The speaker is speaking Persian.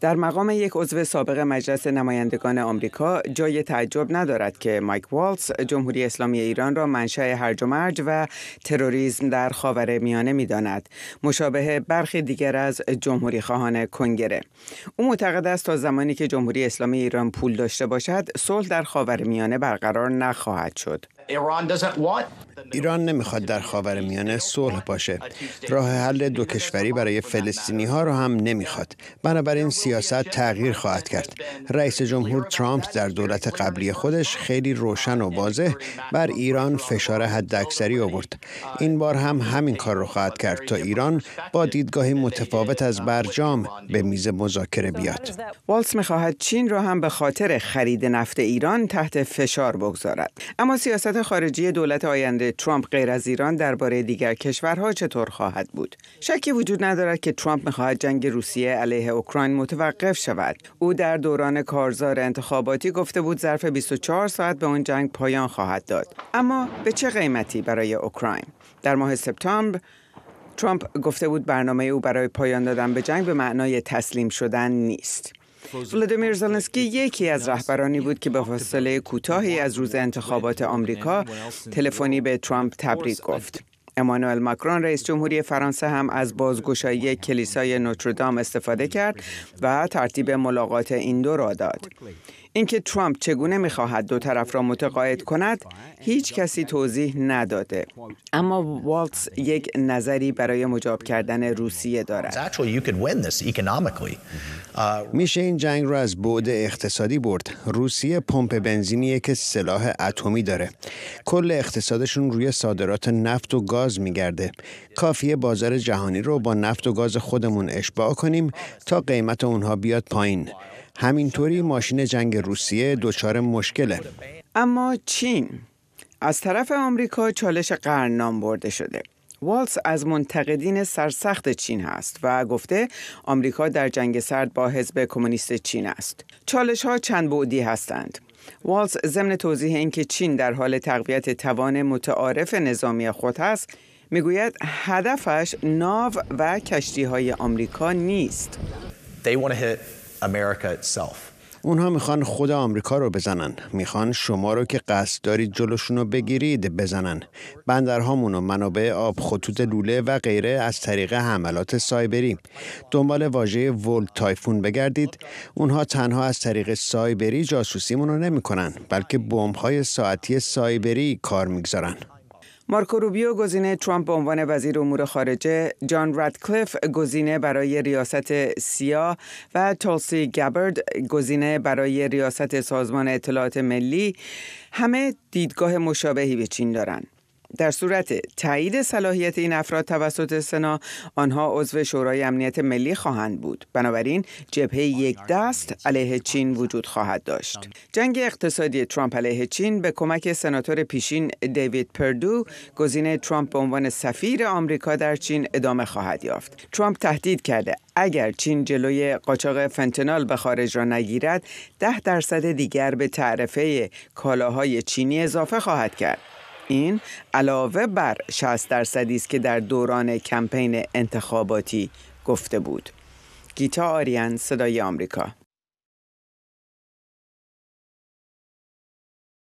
در مقام یک عضو سابق مجلس نمایندگان آمریکا جای تعجب ندارد که مایک والتس جمهوری اسلامی ایران را منشأ هرج و مرج و تروریسم در خاور میانه میداند مشابه برخی دیگر از جمهوری خواهان کنگره او معتقد است تا زمانی که جمهوری اسلامی ایران پول داشته باشد صلح در خاور میانه برقرار نخواهد شد ایران نمیخواد در خاور میانه صلح باشه راه حل دو کشوری برای فلسطینی ها رو هم نمیخواد بنابراین سیاست تغییر خواهد کرد رئیس جمهور ترامپ در دولت قبلی خودش خیلی روشن و واضح بر ایران فشار حداکثری آورد این بار هم همین کار رو خواهد کرد تا ایران با دیدگاهی متفاوت از برجام به میز مذاکره بیاد والس میخواهد چین را هم به خاطر خرید نفت ایران تحت فشار بگذارد اما سیاست خارجی دولت آینده ترامپ غیر از ایران درباره دیگر کشورها چطور خواهد بود شکی وجود ندارد که ترامپ میخواهد جنگ روسیه علیه اوکراین متوقف شود او در دوران کارزار انتخاباتی گفته بود ظرف 24 ساعت به اون جنگ پایان خواهد داد اما به چه قیمتی برای اوکراین در ماه سپتامبر ترامپ گفته بود برنامه او برای پایان دادن به جنگ به معنای تسلیم شدن نیست ولادیمیر زلنسکی یکی از رهبرانی بود که به فاصله کوتاهی از روز انتخابات آمریکا تلفنی به ترامپ تبریک گفت. امانوئل ماکرون رئیس جمهوری فرانسه هم از بازگشایی کلیسای نوتردام استفاده کرد و ترتیب ملاقات این دو را داد. اینکه ترامپ چگونه میخواهد دو طرف را متقاعد کند هیچ کسی توضیح نداده اما والتس یک نظری برای مجاب کردن روسیه دارد uh, میشه این جنگ را از بعد اقتصادی برد روسیه پمپ بنزینیه که سلاح اتمی داره کل اقتصادشون روی صادرات نفت و گاز میگرده کافیه بازار جهانی رو با نفت و گاز خودمون اشباع کنیم تا قیمت اونها بیاد پایین همینطوری ماشین جنگ روسیه دچار مشکله اما چین از طرف آمریکا چالش قرن نام برده شده والز از منتقدین سرسخت چین هست و گفته آمریکا در جنگ سرد با حزب کمونیست چین است. چالش ها چند بعدی هستند. والز ضمن توضیح اینکه چین در حال تقویت توان متعارف نظامی خود است میگوید هدفش ناو و کشتی های آمریکا نیست. America itself. اونها میخوان خود آمریکا رو بزنن میخوان شما رو که قصد دارید جلوشون رو بگیرید بزنن بندرهامون و منابع آب خطوط لوله و غیره از طریق حملات سایبری دنبال واژه ولد تایفون بگردید اونها تنها از طریق سایبری جاسوسیمون رو نمیکنن بلکه های ساعتی سایبری کار میگذارن مارکو روبیو گزینه ترامپ به عنوان وزیر امور خارجه، جان رادکلیف گزینه برای ریاست سیا و تولسی گبرد گزینه برای ریاست سازمان اطلاعات ملی همه دیدگاه مشابهی به چین دارند. در صورت تایید صلاحیت این افراد توسط سنا آنها عضو شورای امنیت ملی خواهند بود بنابراین جبهه یک دست علیه چین وجود خواهد داشت جنگ اقتصادی ترامپ علیه چین به کمک سناتور پیشین دیوید پردو گزینه ترامپ به عنوان سفیر آمریکا در چین ادامه خواهد یافت ترامپ تهدید کرده اگر چین جلوی قاچاق فنتنال به خارج را نگیرد ده درصد دیگر به تعرفه کالاهای چینی اضافه خواهد کرد این علاوه بر 60 درصدی است که در دوران کمپین انتخاباتی گفته بود گیتا آریان یعنی صدای آمریکا